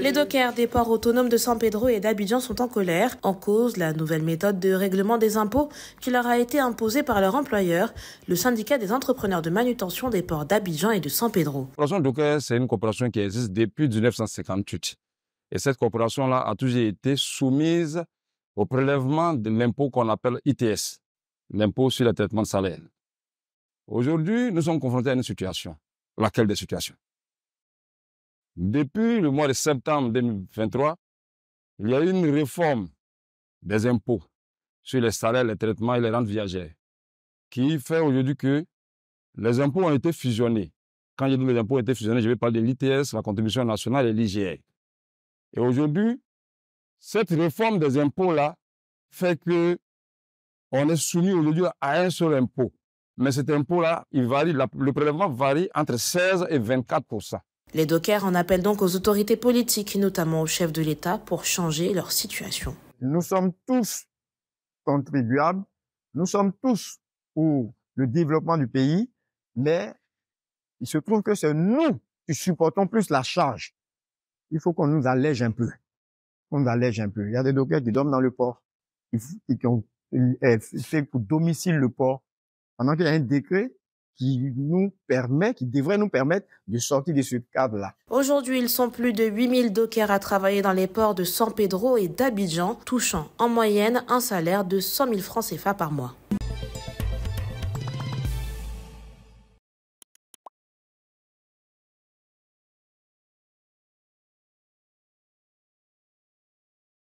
Les dockers des ports autonomes de San Pedro et d'Abidjan sont en colère, en cause la nouvelle méthode de règlement des impôts qui leur a été imposée par leur employeur, le syndicat des entrepreneurs de manutention des ports d'Abidjan et de San Pedro. La corporation docker, c'est une corporation qui existe depuis 1958. Et cette corporation-là a toujours été soumise au prélèvement de l'impôt qu'on appelle ITS, l'impôt sur le traitement de salaire. Aujourd'hui, nous sommes confrontés à une situation. Laquelle des situations Depuis le mois de septembre 2023, il y a eu une réforme des impôts sur les salaires, les traitements et les rentes viagères qui fait aujourd'hui que les impôts ont été fusionnés. Quand je dis les impôts ont été fusionnés, je vais parler de l'ITS, la contribution nationale et l'IGR. Et aujourd'hui, cette réforme des impôts-là fait que on est soumis aujourd'hui à un seul impôt. Mais cet impôt-là, il varie, le prélèvement varie entre 16 et 24 Les dockers en appellent donc aux autorités politiques, notamment aux chefs de l'État, pour changer leur situation. Nous sommes tous contribuables, nous sommes tous pour le développement du pays, mais il se trouve que c'est nous qui supportons plus la charge. Il faut qu'on nous allège un peu. Qu'on allège un peu. Il y a des dockers qui dorment dans le port, qui ont fait eh, pour domicile le port pendant qu'il y a un décret qui nous permet, qui devrait nous permettre de sortir de ce cadre-là. Aujourd'hui, ils sont plus de 8000 dockers à travailler dans les ports de San Pedro et d'Abidjan, touchant en moyenne un salaire de 100 000 francs CFA par mois.